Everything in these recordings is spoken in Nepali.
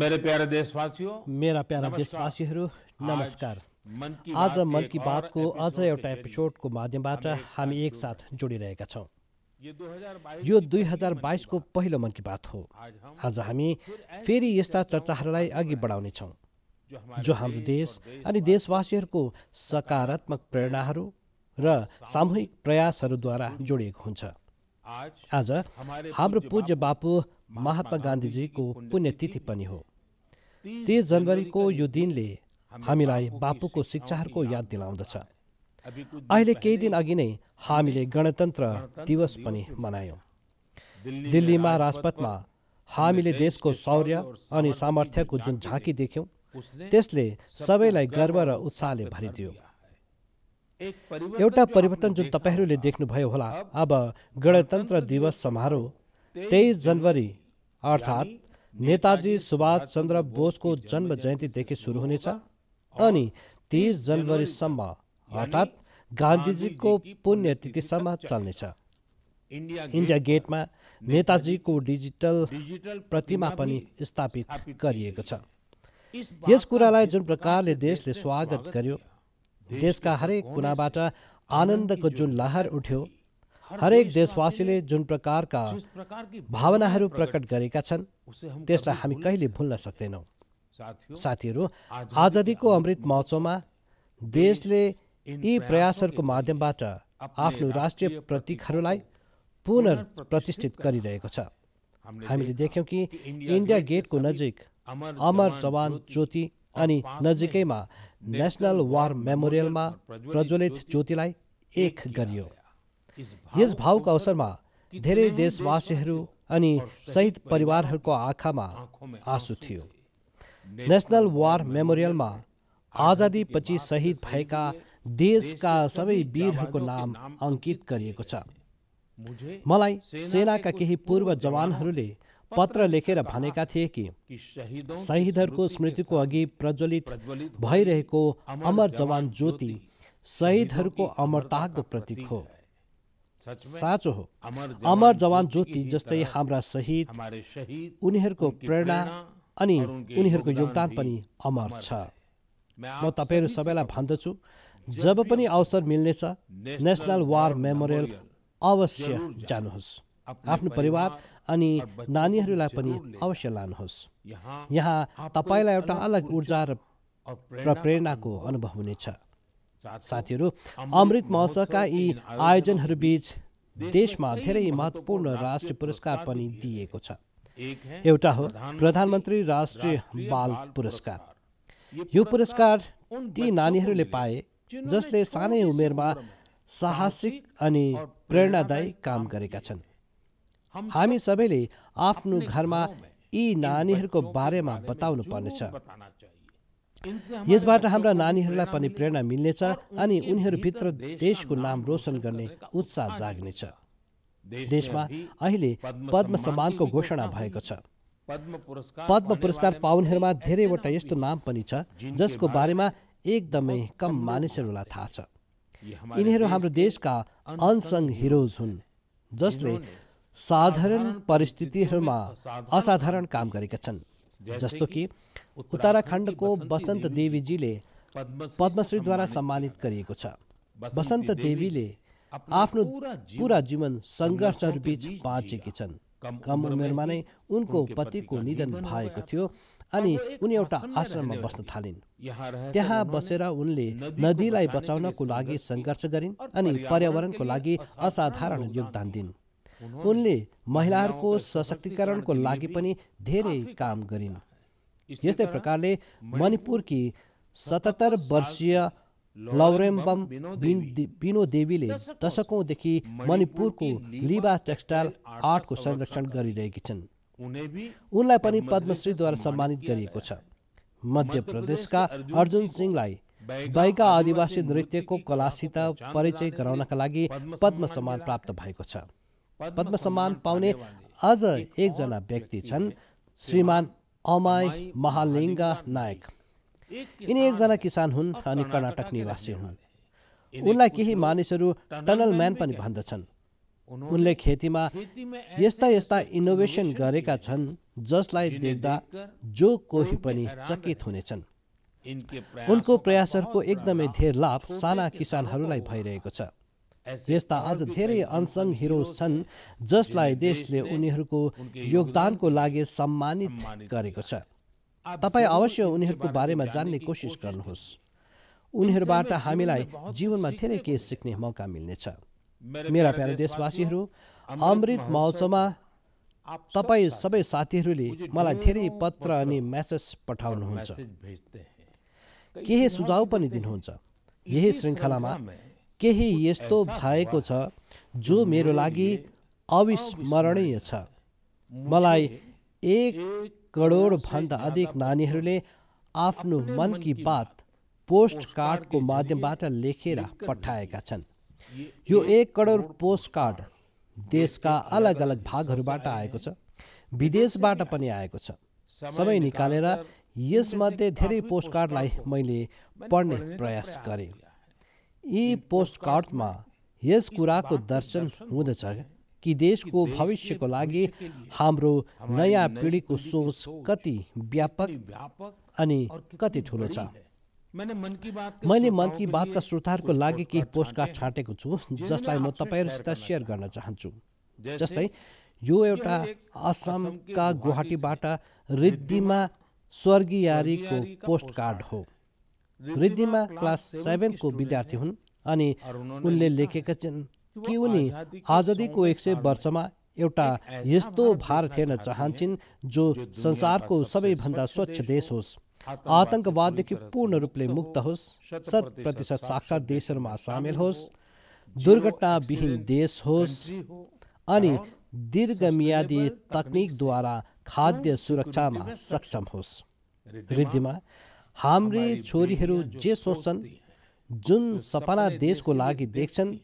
मेरे प्यारे देशवासियों मेरा प्यारा देशवासीहरू नमस्कार आज मन की को आज एउटा एपिसोडको माध्यमबाट हामी एकसाथ जोडिरहेका छौँ यो दुई हजार बाइसको पहिलो मन की बात हो आज हामी फेरि यस्ता चर्चाहरूलाई अघि बढाउनेछौँ जो हाम्रो देश अनि देशवासीहरूको सकारात्मक प्रेरणाहरू र सामूहिक प्रयासहरूद्वारा जोडिएको हुन्छ आज हाम्रो पूज्य बापु महात्मा गान्धीजीको पुण्यतिथि पनि हो तिस जनवरीको यो दिनले हामीलाई बापुको शिक्षाहरूको याद दिलाउँदछ अहिले केही दिन अघि नै हामीले गणतन्त्र दिवस पनि मनायौँ दिल्लीमा राजपथमा हामीले देशको शौर्य अनि सामर्थ्यको जुन झाँकी देख्यौँ त्यसले सबैलाई गर्व र उत्साहले भरिदियो एउटा परिवर्तन जुन तपाईँहरूले देख्नुभयो होला अब गणतन्त्र दिवस समारोह तेइस जनवरी अर्थात् नेताजी सुभाष चन्द्र बोसको जन्म जयन्तीदेखि सुरु हुनेछ अनि तिस जनवरीसम्म अर्थात् गान्धीजीको पुण्यतिथिसम्म चल्नेछ इन्डिया गेटमा नेताजीको डिजिटल प्रतिमा पनि स्थापित गरिएको छ यस कुरालाई जुन प्रकारले देशले स्वागत गर्यो देशका हरेक कुनाबाट आनन्दको जुन लहर उठ्यो हरेक देशवासीले जुन प्रकारका भावनाहरू प्रकट गरेका छन् त्यसलाई हामी कहिले भुल्न सक्दैनौँ साथीहरू आजादीको अमृत महोत्सवमा देशले यी प्रयासहरूको माध्यमबाट आफ्नो राष्ट्रिय प्रतीकहरूलाई पुनर्प्रतिष्ठित गरिरहेको छ हामीले देख्यौँ कि इन्डिया गेटको नजिक अमर जवान ज्योति अनि नजिकैमा नेसनल वार मेमोरियलमा प्रज्वलित ज्योतिलाई एक गरियो यस भावको अवसरमा धेरै देशवासीहरू अनि शहीद परिवारहरूको आँखामा आँसु थियो नेसनल वार मेमोरियलमा आजादीपछि शहीद भएका देशका सबै वीरहरूको नाम अङ्कित गरिएको छ मलाई सेनाका केही पूर्व जवानहरूले पत्र लेखेर भनेका थिए कि शहीदहरूको स्मृतिको अघि प्रज्वलित भइरहेको अमर जवान ज्योति शहीदहरूको अमरताको प्रतीक हो साँचो हो अमर जवान ज्योति जस्तै हाम्रा शहीद उनीहरूको प्रेरणा अनि उनीहरूको योगदान पनि अमर छ म तपाईँहरू सबैलाई भन्दछु जब पनि अवसर मिल्नेछ नेसनल वार मेमोरियल अवश्य जानुहोस् आफ्नो परिवार अनि नानीहरूलाई पनि अवश्य लानुहोस् यहाँ तपाईँलाई एउटा अलग ऊर्जा र प्रेरणाको अनुभव हुनेछ साथीहरू अमृत महोत्सवका यी आयोजनहरूबीच देशमा धेरै महत्त्वपूर्ण राष्ट्रिय पुरस्कार पनि दिइएको छ एउटा हो प्रधानमन्त्री राष्ट्रिय बाल पुरस्कार यो पुरस्कार ती नानीहरूले पाए जसले सानै उमेरमा साहसिक अनि प्रेरणादायी काम गरेका छन् हामी सबैले आफ्नो घरमा यी नानीहरूको बारेमा बताउनु पर्नेछ यसबाट हाम्रा नानीहरूलाई पनि प्रेरणा मिल्नेछ अनि उनीहरूभित्र देशको नाम रोशन गर्ने उत्साह जाग्नेछ देशमा अहिले पद्म सम्मानको घोषणा भएको छ पद्म पुरस्कार पाउनेहरूमा धेरैवटा यस्तो नाम पनि छ जसको बारेमा एकदमै कम मानिसहरूलाई थाहा छ यिनीहरू हाम्रो देशका अनसङ हिरोज हुन् जसले साधारण परिस्थितिहरूमा असाधारण काम गरेका छन् जस्तो कि उत्तराखण्डको बसन्त देवीजीले पद्मश्रीद्वारा सम्मानित गरिएको छ बसन्त देवीले आफ्नो पुरा जीवन सङ्घर्षहरू बिच बाँचेकी छन् कम उमेरमा नै उनको पतिको निधन भएको थियो अनि उनी एउटा आश्रममा बस्न थालिन् त्यहाँ बसेर उनले नदीलाई बचाउनको लागि सङ्घर्ष गरिन् अनि पर्यावरणको लागि असाधारण योगदान दिन् उनले महिलाहरूको सशक्तिकरणको लागि पनि धेरै काम गरिन् यस्तै प्रकारले मणिपुरकी सतहत्तर वर्षीय लौरेम्बम बिनो देवीले दशकौँदेखि मणिपुरको लिबा टेक्सटाइल आर्टको संरक्षण गरिरहेकी छन् उनलाई पनि पद्मश्रीद्वारा सम्मानित गरिएको छ मध्य प्रदेशका अर्जुन सिंहलाई बैका आदिवासी नृत्यको कलासित परिचय गराउनका लागि पद्म सम्मान प्राप्त भएको छ पद्म सम्मान पाउने अझ एकजना व्यक्ति छन् श्रीमान अमाय महालिङ्गा नायक यिनी एकजना किसान हुन् अनि कर्नाटक निवासी हुन् उनलाई केही मानिसहरू टनल म्यान पनि भन्दछन् उनले खेतीमा यस्ता यस्ता इनोभेसन गरेका छन् जसलाई देख्दा जो कोही पनि चकित हुनेछन् उनको प्रयासहरूको एकदमै धेर लाभ साना किसानहरूलाई भइरहेको छ यस्ता अझ धेरै अनसङ हिरो छन् जसलाई देशले उनीहरूको योगदानको लागि सम्मानित गरेको छ तपाईँ अवश्य उनीहरूको बारेमा जान्ने कोसिस गर्नुहोस् उनीहरूबाट हामीलाई जीवनमा धेरै के सिक्ने मौका मिल्नेछ मेरा प्यारा देशवासीहरू अमृत महोत्सवमा तपाईँ सबै साथीहरूले मलाई धेरै पत्र अनि मेसेज पठाउनुहुन्छ केही सुझाव पनि दिनुहुन्छ यही श्रृङ्खलामा केही यस्तो भएको छ जो मेरो लागि अविस्मरणीय छ मलाई एक करोडभन्दा अधिक नानीहरूले आफ्नो मन मनकी बात पोस्ट कार्डको माध्यमबाट लेखेर पठाएका छन् यो एक करोड पोस्ट कार्ड देशका अलग अलग भागहरूबाट आएको छ विदेशबाट पनि आएको छ समय निकालेर यसमध्ये धेरै पोस्ट कार्डलाई मैले पढ्ने प्रयास गरेँ यी पोस्टकार्डमा यस कुराको दर्शन हुँदछ कि देशको भविष्यको लागि हाम्रो नयाँ पिँढीको सोच कति व्यापक अनि कति ठुलो छ मैले मन की बातका श्रोताहरूको लागि केही पोस्ट कार्ड छाँटेको छु जसलाई म तपाईँहरूसित सेयर गर्न चाहन्छु जस्तै यो एउटा आसामका गुवाहाटीबाट रिद्धिमा स्वर्गीयारीको पोस्टकार्ड हो रिद्धिमा क्लास सेभेनको विद्यार्थी हुन् अनि उनले लेखेका छन् कि उनी आजादीको एक सय वर्षमा एउटा यस्तो भारत हेर्न चाहन्छन् जो संसारको सबैभन्दा स्वच्छ देश होस् आतंकवाददेखि पूर्ण रूपले मुक्त होस् शत प्रतिशत साक्षर देशहरूमा सामेल होस् दुर्घटनाविहीन देश होस् अनि दीर्घमियादी तकनिकद्वारा खाद्य सुरक्षामा सक्षम होस् रिद्धिमा हाम्रे छोरीहरू जे सोच्छन् जुन सपना देशको लागि देख्छन्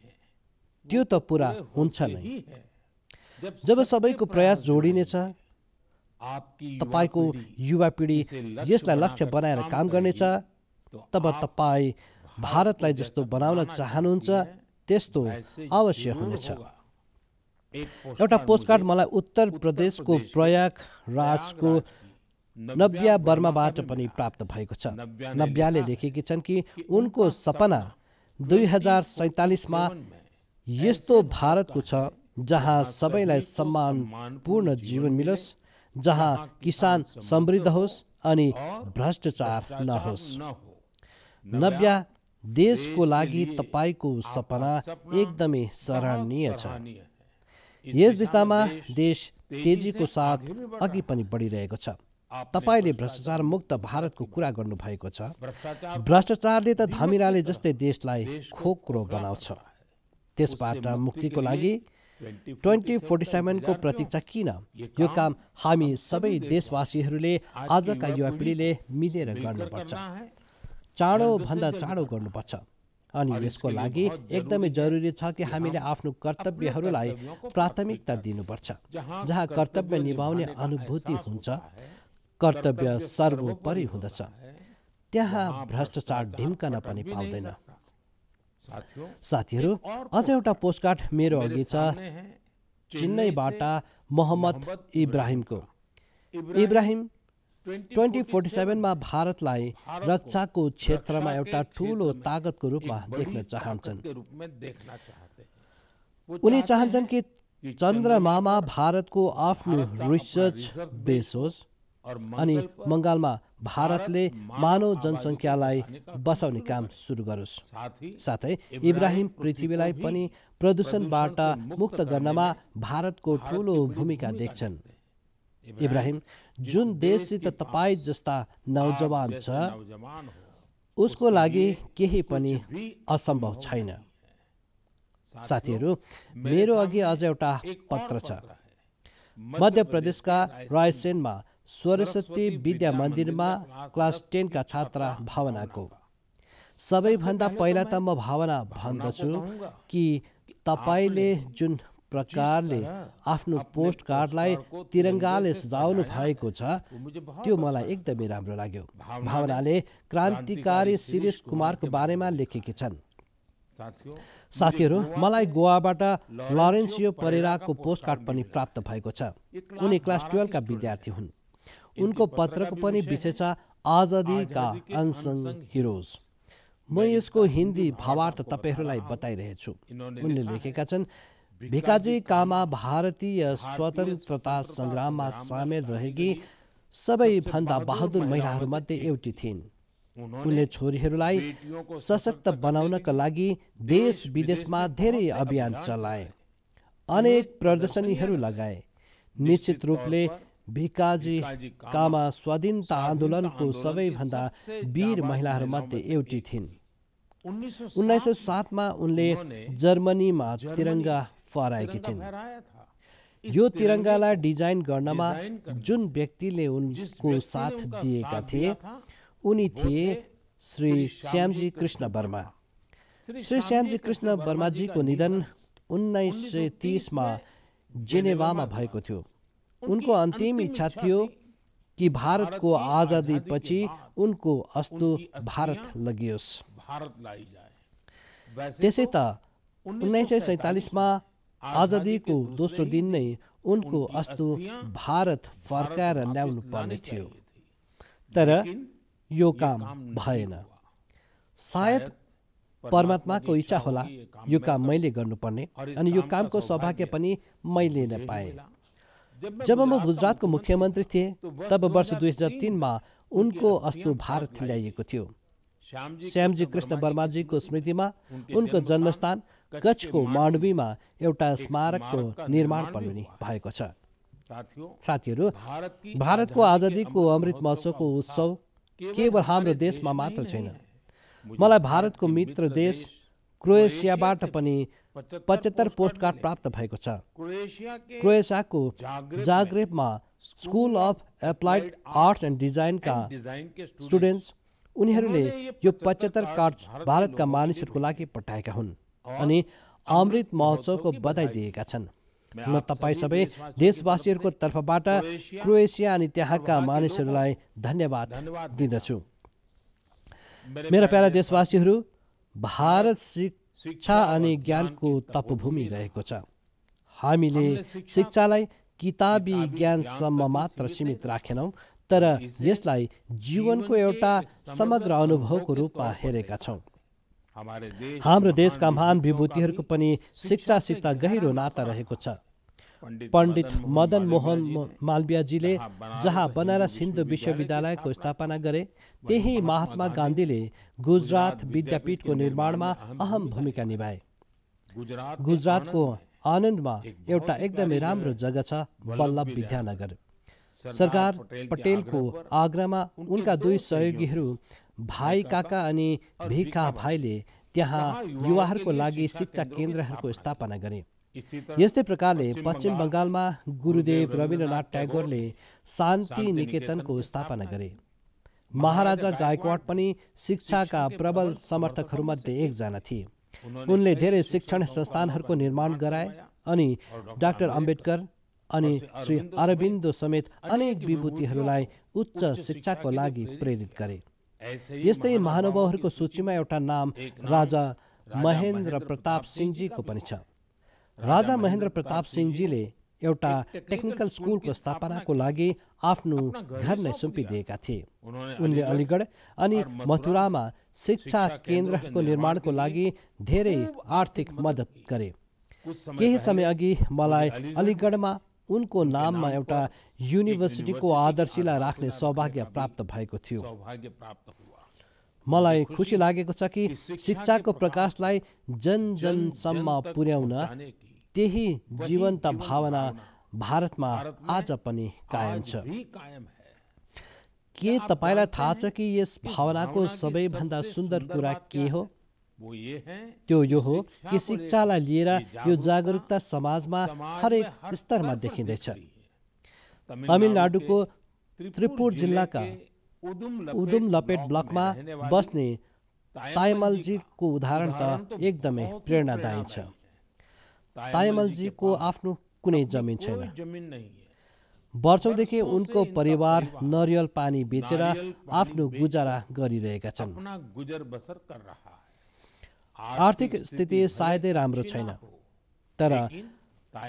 त्यो त पुरा हुन्छ नै जब सबैको प्रयास जोडिनेछ तपाईँको युवा पिँढी यसलाई लक्ष्य बनाएर काम गर्नेछ तब तपाईँ भारतलाई जस्तो बनाउन चाहनुहुन्छ त्यस्तो अवश्य हुनेछ एउटा पोस्टकार्ड मलाई उत्तर प्रदेशको प्रयाग राजको नव्या वर्माबाट पनि प्राप्त भएको छ नव्याले लेखेकी छन् कि उनको सपना दुई हजार सैतालिसमा यस्तो भारतको छ जहाँ सबैलाई सम्मानपूर्ण जीवन मिलोस् जहाँ किसान समृद्ध होस् अनि भ्रष्टाचार नहोस् नव्या देशको लागि तपाईँको सपना एकदमै सराहनीय छ यस दिशामा देश तेजीको साथ अघि पनि बढिरहेको छ तपाईँले भ्रष्टाचार मुक्त भारतको कुरा गर्नुभएको छ भ्रष्टाचारले त धमिराले जस्तै देशलाई खोक्रो बनाउँछ त्यसबाट मुक्तिको लागि ट्वेन्टी फोर्टी सेभेनको प्रतीक्षा किन यो काम हामी सबै देशवासीहरूले आजका युवा पिँढीले मिलेर गर्नुपर्छ भन्दा चाँडो गर्नुपर्छ अनि यसको लागि एकदमै जरुरी छ कि हामीले आफ्नो कर्तव्यहरूलाई प्राथमिकता दिनुपर्छ जहाँ कर्तव्य निभाउने अनुभूति हुन्छ कर्तव्य सर्वोपरि हुँदछ त्यहाँ भ्रष्टाचार ढिम्कन पनि पाउँदैन साथीहरू अझ एउटा पोस्टकार्ड मेरो अघि छ चेन्नईबाट मोहम्मद इब्राहिमको इब्राहिम ट्वेन्टी फोर्टी सेभेनमा भारतलाई रक्षाको क्षेत्रमा एउटा ठुलो तागतको रूपमा देख्न चाहन्छन् उनी चाहन्छन् कि चन्द्रमामा भारतको आफ्नो रिसर्च बेस होस् अनि बङ्गालमा भारतले मानव जनसङ्ख्यालाई बचाउने काम सुरु गरोस् साथै इब्राहिम पृथ्वीलाई पनि प्रदूषणबाट मुक्त गर्नमा भारतको ठुलो भूमिका देख्छन् इब्राहिम जुन देशसित तपाईँ जस्ता नौजवान छ उसको लागि केही पनि असम्भव छैन साथीहरू मेरो अघि अझ एउटा पत्र छ मध्य प्रदेशका रायसेनमा सरस्वती विद्या मन्दिरमा क्लास टेनका छात्रा भावनाको सबैभन्दा पहिला त म भावना भन्दछु कि तपाईँले जुन प्रकारले आफ्नो पोस्ट कार्डलाई तिरङ्गाले सजाउनु भएको छ त्यो मलाई एकदमै राम्रो लाग्यो भावनाले क्रान्तिकारी शिरीष कुमारको बारेमा लेखेकी छन् साथीहरू मलाई गोवाबाट लरेन्सियो परेराको पोस्ट कार्ड पनि प्राप्त भएको छ उनी क्लास टुवेल्भका विद्यार्थी हुन् उनको पत्रको पनि विशेषता आजादीका अनसङ हिरोज म यसको हिन्दी भावार्थ तपाईँहरूलाई बताइरहेछु उनले लेखेका छन् भिकाजी कामा भारतीय स्वतन्त्रता सङ्ग्राममा सामेल रहेकी सबैभन्दा बहादुर महिलाहरूमध्ये एउटी थिइन् उनले छोरीहरूलाई सशक्त बनाउनका लागि देश विदेशमा धेरै अभियान चलाए अनेक प्रदर्शनीहरू लगाए निश्चित रूपले भिकाजी कामा स्वाधीनता आन्दोलनको सबैभन्दा वीर महिलाहरूमध्ये एउटी थिइन् उन्नाइस सय सातमा उनले जर्मनीमा तिरङ्गा फहराएकी थिइन् यो तिरङ्गालाई डिजाइन गर्नमा जुन व्यक्तिले उनको साथ दिएका थिए उनी थिए श्री श्यामजी कृष्ण वर्मा श्री श्यामजी कृष्ण वर्माजीको निधन उन्नाइस सय तिसमा जेनेवामा भएको थियो उनको अन्तिम इच्छा थियो कि भारतको आजादी पछि उनको अस्तु भारत लगियोस् त्यसै त उन्नाइस सय सैतालिसमा आजादीको दोस्रो दिन नै उनको अस्तु भारत फर्काएर ल्याउनु पर्ने थियो तर यो काम भएन सायद परमात्माको इच्छा होला यो काम मैले गर्नुपर्ने अनि यो कामको सौभाग्य पनि मैले नै पाएँ जब म गुजरातको मुख्यमन्त्री थिएँ तब वर्ष दुई हजार तिनमा उनको अस्तु भारत ल्याइएको थियो श्यामजी कृष्ण वर्माजीको स्मृतिमा उनको जन्मस्थान कच्छको माण्डवीमा एउटा स्मारकको निर्माण पनि भएको छ साथीहरू भारतको आजादीको अमृत महोत्सवको उत्सव केवल हाम्रो देशमा मात्र छैन मलाई भारतको मित्र देश क्रोएसियाबाट पनि पचहत्तर पोस्टकार्ड प्राप्त भएको छ क्रोएसियाको जाग्रेबमा school of applied arts and डिजाइनका स्टुडेन्ट्स उनीहरूले यो पचहत्तर कार्ड भारतका मानिसहरूको लागि पठाएका हुन् अनि अमृत महोत्सवको बधाई दिएका छन् म तपाईँ सबै देशवासीहरूको तर्फबाट क्रोएसिया अनि त्यहाँका मानिसहरूलाई धन्यवाद दिँदछु मेरा प्यारा देशवासीहरू भारत शिक्षा अनि ज्ञानको तपभूमि रहेको छ हामीले शिक्षालाई किताबी ज्ञानसम्म मात्र सीमित राखेनौँ तर यसलाई जीवनको एउटा समग्र अनुभवको रूपमा हेरेका छौँ हाम्रो देशका महान विभूतिहरूको पनि शिक्षासित गहिरो नाता रहेको छ पण्डित मदन मोहन मालवीयजीले जहाँ बनारस हिन्दू विश्वविद्यालयको स्थापना गरे त्यही महात्मा गान्धीले गुजरात विद्यापीठको निर्माणमा अहम भूमिका निभाए गुजरातको आनन्दमा एउटा एकदमै राम्रो जग्गा छ बल्लभ विद्यानगर सरकार पटेलको आग्रहमा उनका दुई सहयोगीहरू भाइ काका अनि भिका भाइले त्यहाँ युवाहरूको लागि शिक्षा केन्द्रहरूको स्थापना गरे यस्तै प्रकारले पश्चिम बङ्गालमा गुरुदेव रविन्द्रनाथ ट्यागोरले शान्ति निकेतनको स्थापना गरे महाराजा गायकवाड पनि शिक्षाका प्रबल समर्थकहरूमध्ये एकजना थिए उनले धेरै शिक्षण संस्थानहरूको निर्माण गराए अनि डाक्टर अम्बेडकर अनि श्री अरविन्दो समेत अनेक विभूतिहरूलाई उच्च शिक्षाको लागि प्रेरित गरे यस्तै महानुभावहरूको सूचीमा एउटा नाम राजा महेन्द्र प्रताप सिंहजीको पनि छ राजा महेन्द्र प्रताप सिंहजीले एउटा टेक्निकल स्कुलको स्थापनाको लागि आफ्नो घर नै सुम्पिदिएका थिए उनले अलिगढ अनि मथुरामा शिक्षा केन्द्रको निर्माणको लागि धेरै आर्थिक मद्दत गरे केही समय अघि मलाई अलिगढमा उनको नाममा एउटा युनिभर्सिटीको आदर्शीलाई राख्ने सौभाग्य प्राप्त भएको थियो मलाई खुसी लागेको छ कि शिक्षाको प्रकाशलाई जनजनसम्म पुर्याउन त्यही जीवन्त भावना भारतमा आज पनि कायम छ के तपाईँलाई थाहा छ कि यस भावनाको सबैभन्दा सुन्दर कुरा के हो त्यो यो हो कि शिक्षालाई लिएर यो जागरुकता समाजमा हरेक स्तरमा देखिँदैछ तमिलनाडुको त्रिपुर जिल्लाका उदुम लपेट ब्लकमा बस्ने ताइमलजीको उदाहरण त एकदमै प्रेरणादायी छ तायमलजीको आफ्नो कुनै जमिन छैन वर्षौँदेखि उनको परिवार नरियल पानी बेचेर आफ्नो गुजारा गरिरहेका छन् आर्थिक स्थिति सायदै राम्रो छैन तर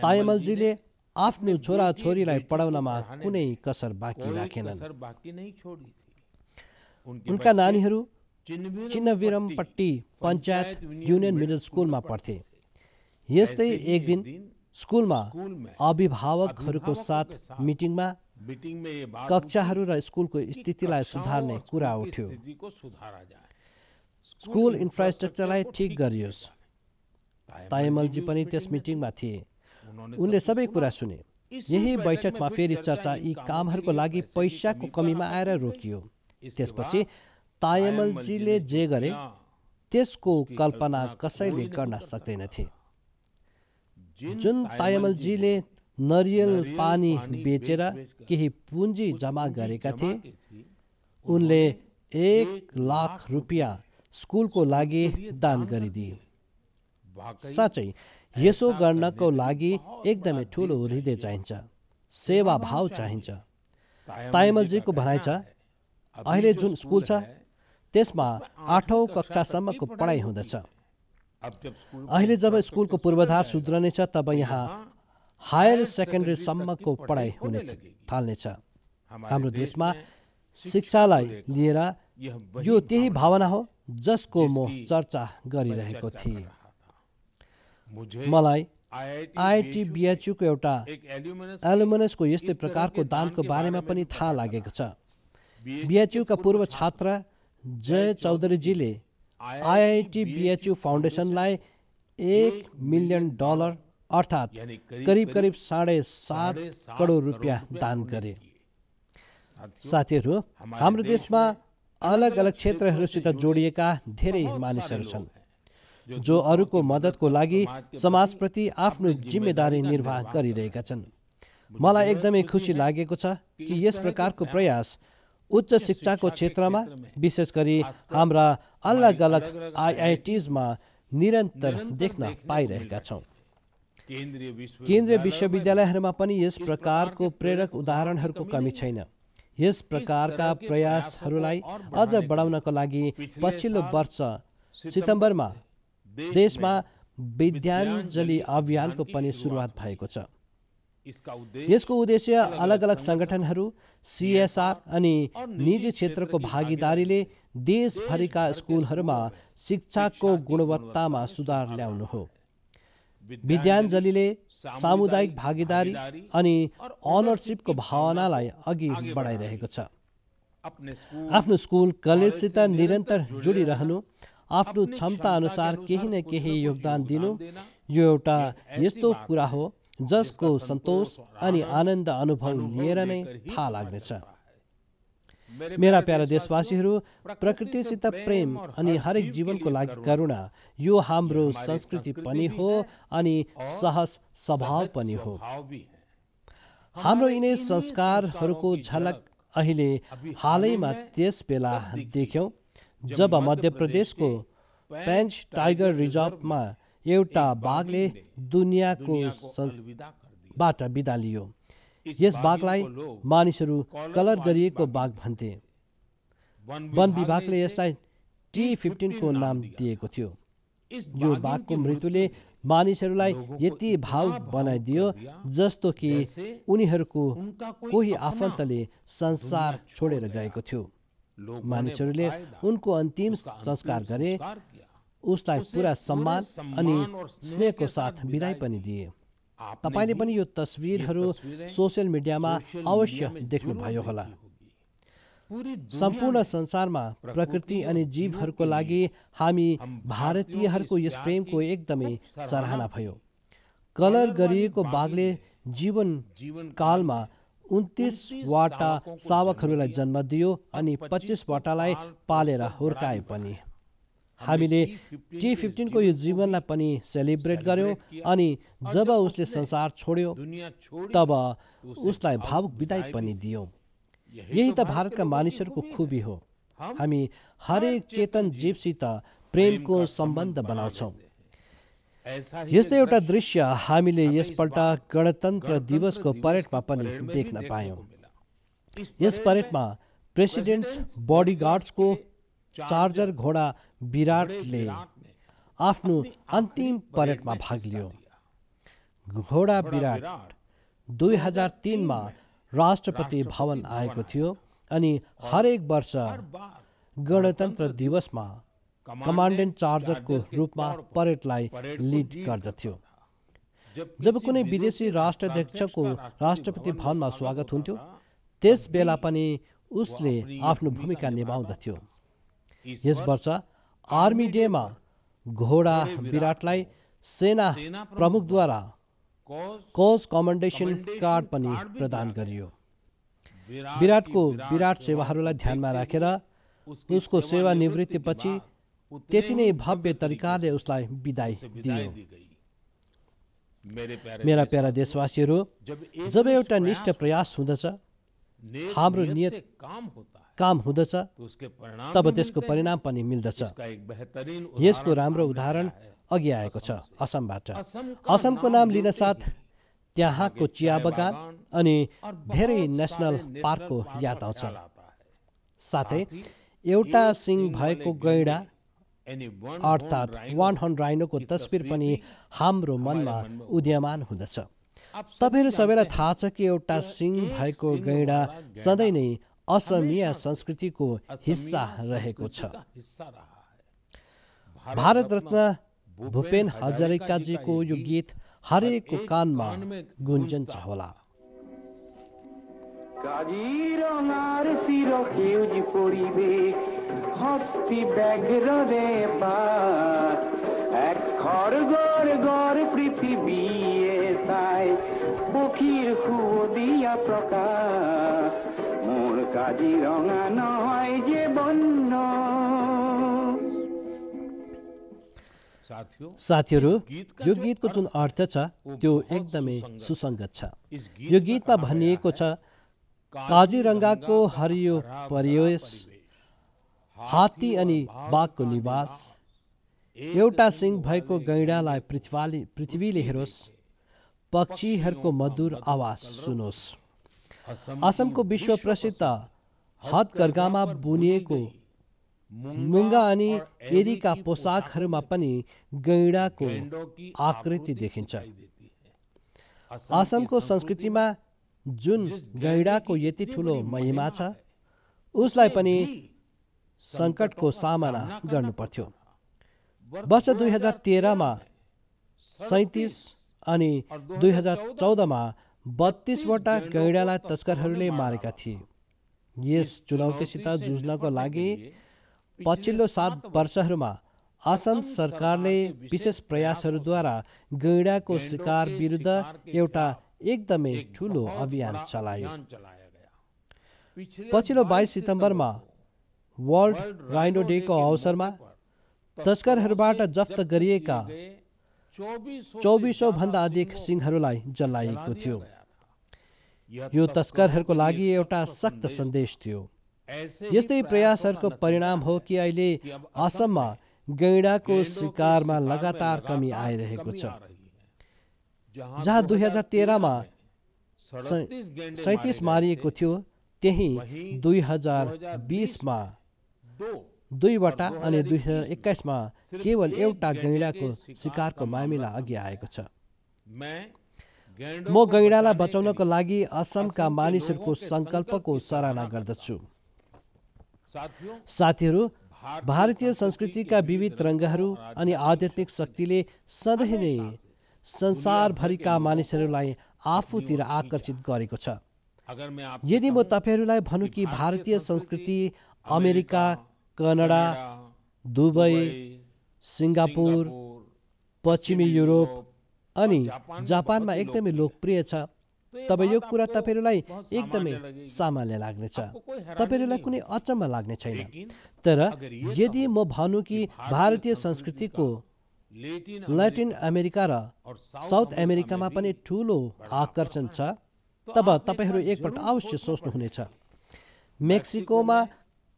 तायमलजीले आफ्नो छोरीलाई पढाउनमा कुनै कसर बाँकी राखेनन् उनका नानीहरू चिन्नविरमपट्टि पञ्चायत युनियन मिडल स्कुलमा पढ्थे यस्तै एक दिन स्कुलमा अभिभावकहरूको साथ मिटिङमा कक्षाहरू र स्कुलको स्थितिलाई सुधार्ने कुरा उठ्यो स्कुल इन्फ्रास्ट्रक्चरलाई ठिक गरियोस् तायमलजी पनि त्यस मिटिङमा थिए उनले सबै कुरा सुने यही बैठकमा फेरि चर्चा यी कामहरूको लागि पैसाको कमीमा आएर रोकियो त्यसपछि तायमलजीले जे गरे त्यसको कल्पना कसैले गर्न सक्दैनथे जुन तायमलजीले नरियल पानी बेचेर केही पुँजी जम्मा गरेका थिए उनले एक लाख रुपियाँ स्कुलको लागि दान गरिदिए साँच्चै यसो गर्नको लागि एकदमै ठुलो हृदय चाहिन्छ सेवा भाव चाहिन्छ तायमलजीको भनाइ छ अहिले जुन स्कुल छ त्यसमा आठौँ कक्षासम्मको पढाइ हुँदछ अहिले जब स्कुलको पूर्वाधार सुध्रनेछ तब यहाँ हायर सेकेन्ड्रीसम्मको पढाइ हुने थाल्नेछ हाम्रो देशमा शिक्षालाई लिएर यो त्यही भावना हो जसको म चर्चा गरिरहेको थिएँ मलाई आइआइटी बिएचयुको एउटा एलुमनसको यस्तै प्रकारको दानको बारेमा पनि थाहा लागेको छ बिएचयुका पूर्व छात्र जय चौधरीजीले आइआइटी बिएचयु फाउन्डेसनलाई एक मिलियन डलर अर्थात् करिब करिब साढे सात करोड रुपियाँ दान गरे साथीहरू हाम्रो देशमा अलग अलग क्षेत्रहरूसित जोडिएका धेरै मानिसहरू छन् जो अरूको मद्दतको लागि समाजप्रति आफ्नो जिम्मेदारी निर्वाह गरिरहेका छन् मलाई एकदमै खुसी लागेको छ कि यस प्रकारको प्रयास उच्च शिक्षाको क्षेत्रमा विशेष गरी हाम्रा अलग अलग आइआइटिजमा निरन्तर देख्न पाइरहेका छौँ केन्द्रीय विश्वविद्यालयहरूमा पनि यस प्रकारको प्रेरक उदाहरणहरूको कमी छैन यस प्रकारका प्रयासहरूलाई अझ बढाउनको लागि पछिल्लो वर्ष सितम्बरमा देशमा विद्याञ्जली अभियानको पनि सुरुवात भएको छ यसको उद्देश्य अलग अलग सङ्गठनहरू सिएसआर अनि निजी क्षेत्रको भागीदारीले देशभरिका स्कुलहरूमा शिक्षाको गुणवत्तामा सुधार ल्याउनु हो विद्याञ्जलीले सामुदायिक भागीदारी अनि अनरसिपको भावनालाई अघि बढाइरहेको छ आफ्नो स्कुल कलेजसित निरन्तर जोडिरहनु आफ्नो क्षमता अनुसार केही न केही योगदान दिनु यो एउटा यस्तो कुरा हो जसको सन्तोष अनि आनन्द अनुभव लिएर नै थाहा लाग्नेछ मेरा प्यारा देशवासीहरू प्रकृतिसित प्रेम अनि हरेक जीवनको लागि करुणा यो हाम्रो संस्कृति पनि हो अनि सहज स्वभाव पनि हो हाम्रो यिनै संस्कारहरूको झलक अहिले हालैमा त्यस बेला देख्यौँ जब मध्य प्रदेशको पेन्च टाइगर रिजर्भमा एउटा भागले दुनियाँको बाट बिदा लियो यस बाघलाई मानिसहरू कलर गरिएको बाघ भन्थे वन विभागले यसलाई टी फिफ्टिनको नाम दिएको थियो यो बाघको मृत्युले मानिसहरूलाई यति भाव बनाइदियो जस्तो कि उनीहरूको कोही आफन्तले संसार छोडेर गएको थियो मानिसहरूले उनको अन्तिम संस्कार गरे उसलाई पुरा सम्मान अनि स्नेहको साथ बिदाई पनि दिए तपाईँले पनि यो तस्विरहरू सोसियल मिडियामा अवश्य देख्नुभयो होला सम्पूर्ण संसारमा प्रकृति अनि जीवहरूको लागि हामी भारतीयहरूको यस प्रेमको एकदमै सराहना भयो कलर गरिएको बाघले जीवन कालमा उन्तिसवटा सावकहरूलाई जन्म दियो अनि पच्चिसवटालाई पालेर हुर्काए पनि हामीले टी फिफ्टिनको यो जीवनलाई पनि सेलिब्रेट गऱ्यौँ अनि जब उसले संसार छोड्यो तब उसलाई भावुक विदाई पनि दियौँ यही त भारतका मानिसहरूको खुबी हो हामी हरेक चेतन जीवसित प्रेमको सम्बन्ध बनाउँछौँ यस्तै एउटा दृश्य हामीले यसपल्ट गणतन्त्र दिवसको परेडमा पनि देख्न पायौँ यस परेडमा प्रेसिडेन्ट्स बडीगार्ड्सको चार्जर घोडा विराटले आफ्नो अन्तिम परेडमा भाग लियो घोडा विराट दुई हजार तिनमा राष्ट्रपति भवन आएको थियो अनि हरेक वर्ष गणतन्त्र दिवसमा कमान्डेन्ट चार्जरको रूपमा परेडलाई लिड गर्दथ्यो जब कुनै विदेशी राष्ट्राध्यक्षको राष्ट्रपति भवनमा स्वागत हुन्थ्यो त्यस बेला पनि उसले आफ्नो भूमिका निभाउँदथ्यो यस वर्ष आर्मी डेमा घोडा विराटलाई सेना प्रमुखद्वारा कोज कमेन्डेसन कार्ड पनि प्रदान गरियो विराटको विराट सेवाहरूलाई ध्यानमा राखेर उसको सेवा निवृत्तिपछि त्यति नै भव्य तरिकाले उसलाई बिदाई दियो मेरा प्यारा देशवासीहरू जब एउटा निष्ठ प्रयास हुँदछ हाम्रो नियत काम हुँदछ तब त्यसको परिणाम पनि मिल्दछ यसको राम्रो उदाहरण अघि आएको छ असमबाट असमको नाम लिन साथ त्यहाँको चिया बगान अनि धेरै नेसनल पार्कको याद आउँछ साथै एउटा सिंह भएको गैँडा अर्थात् वान हन्ड राइनोको तस्बिर पनि हाम्रो मनमा उद्यमान हुँदछ तपाईँहरू सबैलाई थाहा छ कि एउटा सिंह भएको गैँडा सधैँ नै असमीय को हिस्सा रहेको भारत रत्न भूपेन हजारिकाजीको यो गीत हरेकको कानमा गुन्जन्छ होला হস্তি ব্যাঘ্রে প্রকাশ কাজিরঙা নয় যে বন্য साथीहरू यो गीतको जुन अर्थ छ त्यो एकदमै सुसङ्गत छ यो गीतमा भनिएको छ काजीरङ्गाको हरियो परिवेश हात्ती अनि बाघको निवास एउटा सिंह भएको गैँडालाई पृथ्वीले पृथ्वीले हेरोस् पक्षीहरूको मधुर आवाज सुनोस् आसामको विश्व प्रसिद्ध हतकर्गामा बुनिएको मुङ्गा अनि एरीका पोसाकहरूमा पनि गैँडाको आकृति देखिन्छ आसामको संस्कृतिमा जुन गैँडाको यति ठुलो महिमा छ उसलाई पनि सङ्कटको सामना गर्नु पर्थ्यो वर्ष दुई हजार तेह्रमा सैतिस अनि दुई हजार चौधमा बत्तीसवटा कैँडालाई तस्करहरूले मारेका थिए यस चुनौतीसित जुझ्नको लागि पछिल्लो सात वर्षहरूमा सरकार सरकारले विशेष प्रयासहरूद्वारा गैँडाको शिकार विरुद्ध एउटा एकदमै ठुलो अभियान चलायो पछिल्लो बाइस सितम्बरमा वर्ल्ड राइनो डेको अवसरमा तस्करहरूबाट जफ्त गरिएका चौबिसौँ भन्दा अधिक सिंहहरूलाई जलाइएको थियो यो तस्करहरूको लागि एउटा सक्त सन्देश थियो यस्तै प्रयासहरूको परिणाम हो कि अहिले असममा गैँडाको शिकारमा लगातार कमी आइरहेको छ जहाँ दुई हजार तेह्रमा सैतिस मारिएको थियो त्यही दुई हजार बिसमा दुईवटा अनि दुई हजार एक्काइसमा केवल एउटा गैँडाको शिकारको मामिला अघि आएको छ म गैँडालाई बचाउनको लागि असमका मानिसहरूको सङ्कल्पको सराहना गर्दछु साथीहरू भारतीय संस्कृतिका विविध रङ्गहरू अनि आध्यात्मिक शक्तिले सधैँ नै संसारभरिका मानिसहरूलाई आफूतिर आकर्षित गरेको छ यदि म तपाईँहरूलाई भनौँ कि भारतीय संस्कृति अमेरिका कनाडा दुबई सिङ्गापुर पश्चिमी युरोप अनि जापानमा एकदमै लोकप्रिय छ तब यो कुरा तपाईँहरूलाई एकदमै सामान्य लाग्नेछ तपाईँहरूलाई कुनै अचम्म लाग्ने छैन तर यदि म भनौँ कि भारतीय संस्कृतिको ल्याटिन अमेरिका र साउथ अमेरिकामा पनि ठुलो आकर्षण छ तब तपाईँहरू एकपल्ट अवश्य सोच्नुहुनेछ मेक्सिकोमा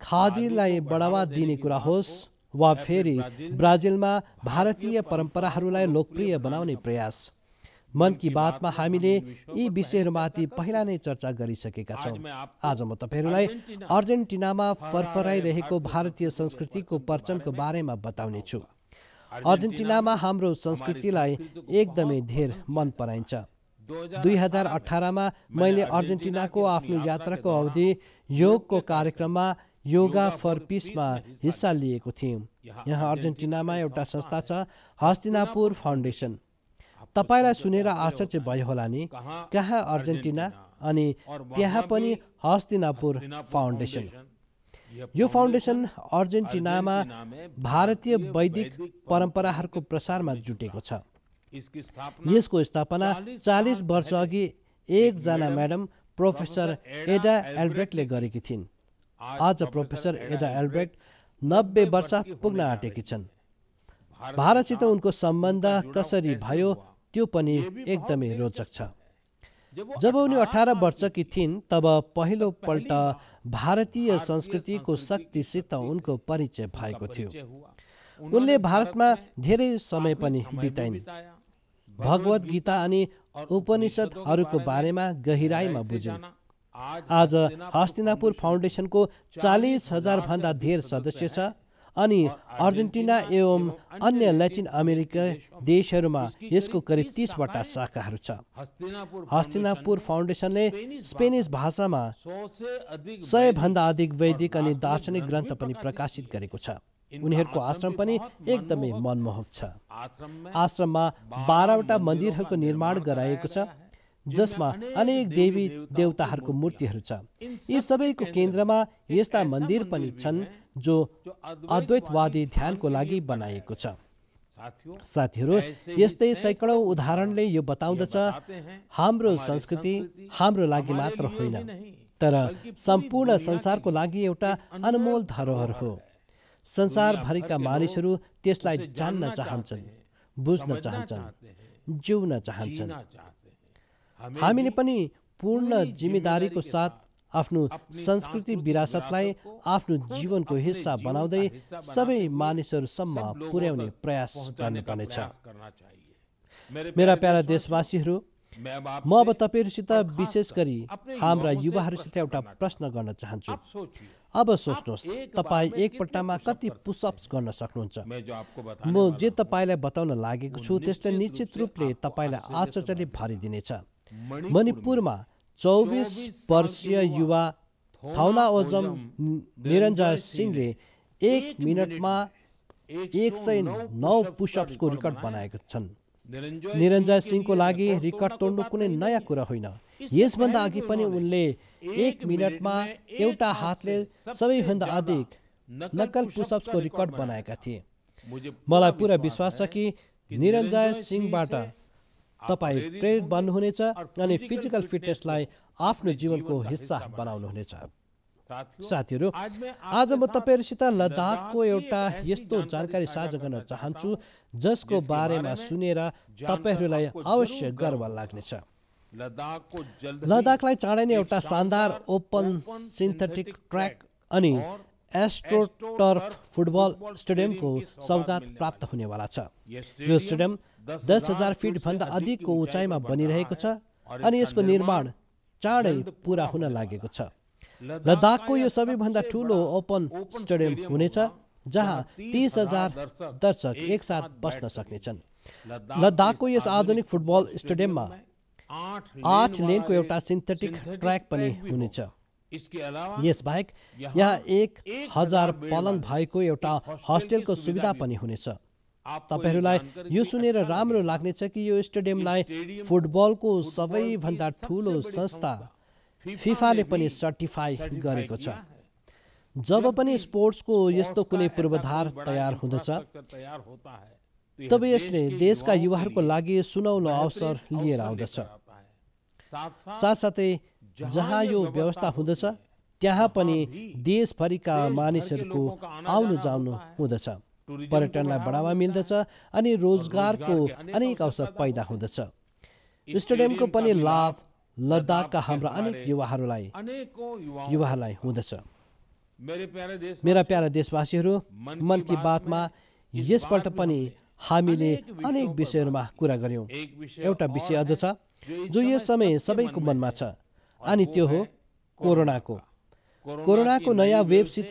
खादीलाई बढावा दिने कुरा होस् वा फेरि ब्राजिलमा भारतीय परम्पराहरूलाई लोकप्रिय बनाउने प्रयास मन की बातमा हामीले यी विषयहरूमाथि पहिला नै चर्चा गरिसकेका छौँ आज म तपाईँहरूलाई अर्जेन्टिनामा फरफराइरहेको भारतीय संस्कृतिको परचमको बारेमा बताउने छु अर्जेन्टिनामा हाम्रो संस्कृतिलाई एकदमै धेर मन पराइन्छ दुई हजार अठारमा मैले अर्जेन्टिनाको आफ्नो यात्राको अवधि योगको कार्यक्रममा योगा फर पिसमा हिस्सा लिएको थियौँ यहाँ अर्जेन्टिनामा एउटा संस्था छ हस्तिनापुर फाउन्डेसन तपाईँलाई सुनेर आश्चर्य भयो होला नि कहाँ अर्जेन्टिना अनि त्यहाँ पनि हस्तिनापुर फाउन्डेसन यो फाउन्डेसन अर्जेन्टिनामा भारतीय वैदिक परम्पराहरूको प्रसारमा जुटेको छ यसको स्थापना चालिस वर्ष अघि एकजना म्याडम प्रोफेसर एडा एल्ब्रेक्टले गरेकी थिइन् आज प्रोफेसर एडा एल्ब्रेक्ट नब्बे वर्ष पुग्न आँटेकी छन् भारतसित उनको सम्बन्ध कसरी भयो त्यो पनि एकदमै रोचक छ जब उनी अठार वर्षकी थिइन् तब पहिलोपल्ट भारतीय संस्कृतिको शक्तिसित उनको परिचय भएको थियो उनले भारतमा धेरै समय पनि बिताइन् भगवत गीता अनि उपनिषद्हरूको बारेमा गहिराईमा बुझिन् आज हस्तिनापुर फाउन्डेसनको चालिस हजारभन्दा धेर सदस्य छ अनि अर्जेन्टिना एवं अन्य ल्याटिन अमेरिका देशहरूमा यसको करिब तिसवटा शाखाहरू छ हस्तिनापुर फाउन्डेसनले स्पेनिस भाषामा सयभन्दा अधिक वैदिक अनि दार्शनिक ग्रन्थ पनि प्रकाशित गरेको छ उनीहरूको आश्रम पनि एकदमै मनमोहक छ आश्रममा बाह्रवटा मन्दिरहरूको निर्माण गराएको छ जसमा अनेक देवी देवताहरूको मूर्तिहरू छ यी सबैको केन्द्रमा यस्ता मन्दिर पनि छन् जो अद्वैतवादी ध्यानको लागि बनाइएको छ साथीहरू यस्तै सैकडौँ उदाहरणले यो बताउँदछ हाम्रो संस्कृति हाम्रो लागि मात्र होइन तर सम्पूर्ण संसारको लागि एउटा अनमोल धरोहर हो संसारभरिका मानिसहरू त्यसलाई जान्न चाहन्छन् बुझ्न चाहन्छन् जिउन चाहन्छन् हामीले पनि पूर्ण जिम्मेदारीको साथ आफ्नो संस्कृति विरासतलाई आफ्नो जीवनको हिस्सा बनाउँदै सबै मानिसहरूसम्म पुर्याउने प्रयास गर्नुपर्नेछ मेरा प्यारा देशवासीहरू म अब तपाईँहरूसित विशेष गरी हाम्रा युवाहरूसित एउटा प्रश्न गर्न चाहन्छु अब सोच्नुहोस् तपाईँ एकपल्टमा कति पुसअप्स गर्न सक्नुहुन्छ म जे तपाईँलाई बताउन लागेको छु त्यसले निश्चित रूपले तपाईँलाई आश्चर्यले भरिदिनेछ मणिपुरमा चौबिस वर्षीय युवा थाउना ओजम निरञ्जय सिंहले एक मिनटमा एक सय नौ पुसअप्सको रेकर्ड बनाएका छन् निरञ्जय सिंहको लागि रेकर्ड तोड्नु कुनै नयाँ कुरा होइन यसभन्दा अघि पनि उनले एक मिनटमा एउटा हातले सबैभन्दा अधिक नक्कल पुसअप्सको रेकर्ड बनाएका थिए मलाई पुरा विश्वास छ कि निरञ्जय सिंहबाट तपाईँ प्रेरित बन्नुहुनेछ अनि फिजिकल फिटनेसलाई आफ्नो जीवनको हिस्सा बनाउनुहुनेछ साथीहरू आज म तपाईँहरूसित लद्दाखको एउटा यस्तो जानकारी साझा गर्न चाहन्छु जसको बारेमा सुनेर तपाईँहरूलाई अवश्य गर्व लाग्नेछ लद्दाखलाई चाँडै नै एउटा शानदार ओपन सिन्थेटिक ट्र्याक अनि एस्ट्रोटर्फ फुटबल स्टेडियमको सौगात प्राप्त हुनेवाला छ यो स्टेडियम दस हजार फिट भन्दा अधिकको उचाइमा बनिरहेको छ अनि यसको निर्माण चाँडै पुरा हुन लागेको छ लद्दाखको यो सबैभन्दा ठुलो ओपन स्टेडियम हुनेछ जहाँ तिस हजार दर्शक एकसाथ बस्न सक्नेछन् लद्दाखको यस आधुनिक फुटबल स्टेडियममा आठ लेनको एउटा सिन्थेटिक ट्र्याक पनि हुनेछ यस बाहेक यहाँ एक हजार पलङ भएको एउटा हस्टेलको सुविधा पनि हुनेछ तपाईँहरूलाई यो सुनेर राम्रो लाग्नेछ कि यो स्टेडियमलाई फुटबलको सबैभन्दा ठुलो संस्था फिफाले पनि सर्टिफाई गरेको छ जब पनि स्पोर्ट्सको यस्तो कुनै पूर्वाधार तयार हुँदछ तब यसले देशका युवाहरूको लागि सुनौलो अवसर लिएर आउँदछ साथसाथै जहाँ यो व्यवस्था हुँदछ त्यहाँ पनि देशभरिका मानिसहरूको आउनु जानु हुँदछ पर्यटनलाई बढावा मिल्दछ अनि रोजगारको अनेक अवसर पैदा हुँदछ स्टेडियमको पनि लाभ लद्दाखका हाम्रा अनेक युवाहरूलाई युवाहरूलाई हुँदछ मेरा प्यारा देशवासीहरू मन की बातमा यसपल्ट पनि हामीले अनेक विषयहरूमा कुरा गऱ्यौँ एउटा विषय अझ छ जो यस समय सबैको मनमा छ अनि त्यो हो कोरोनाको कोरोनाको नयाँ वेबसित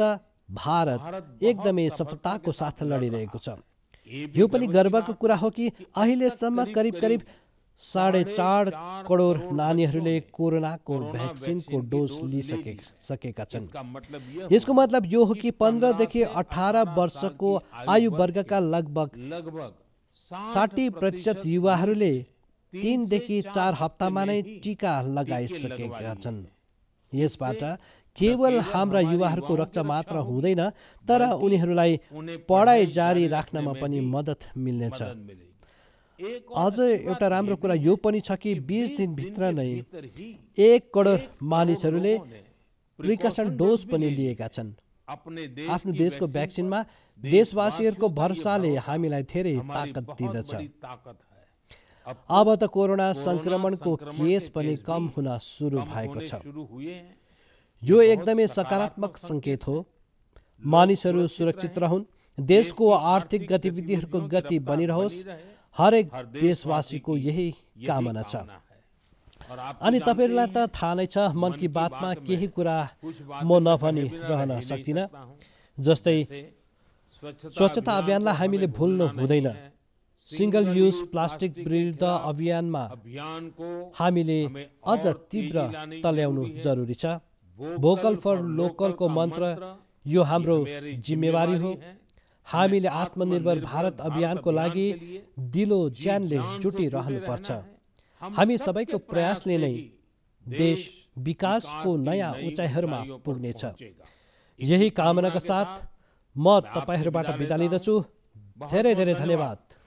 भारत एकदमै सफलताको साथ लडिरहेको छ यो पनि गर्वको कुरा हो कि अहिलेसम्म करिब करिब साढे चार करोड नानीहरूले कोरोनाको भ्याक्सिनको डोज लिइसके सकेका छन् यसको मतलब यो हो कि पन्ध्रदेखि अठार वर्षको आयुवर्गका लगभग साठी प्रतिशत युवाहरूले तिनदेखि चार हप्तामा नै टिका लगाइसकेका छन् यसबाट केवल हाम्रा युवाहरूको रक्षा मात्र हुँदैन तर उनीहरूलाई पढाइ जारी राख्नमा पनि मद्दत मिल्नेछ अझ एउटा राम्रो कुरा यो पनि छ कि बिस दिनभित्र नै एक करोड मानिसहरूले प्रिकसन डोज पनि लिएका छन् आफ्नो देशको भ्याक्सिनमा देशवासीहरूको भरोसाले हामीलाई धेरै ताकत दिँदछ अब त कोरोना सङ्क्रमणको केस पनि कम हुन सुरु भएको छ यो एकदमै सकारात्मक सङ्केत हो मानिसहरू सुरक्षित रहन् देशको आर्थिक गतिविधिहरूको गति बनिरहोस् हरेक देशवासीको यही कामना छ अनि तपाईँहरूलाई त थाहा नै छ मन कि बातमा केही कुरा म नभनी रहन सक्दिनँ जस्तै स्वच्छता अभियानलाई हामीले भुल्नु हुँदैन सिङ्गल युज प्लास्टिक विरुद्ध अभियानमा हामीले अझ तीव्र तल्याउनु जरुरी छ भोकल फर लोकलको मन्त्र यो हाम्रो जिम्मेवारी हो हामीले आत्मनिर्भर भारत अभियानको लागि दिलो ज्यानले जुटिरहनुपर्छ हामी सबैको प्रयासले नै देश विकासको नयाँ उचाइहरूमा पुग्नेछ यही कामनाका साथ म तपाईँहरूबाट बिदा लिँदछु धेरै धेरै धन्यवाद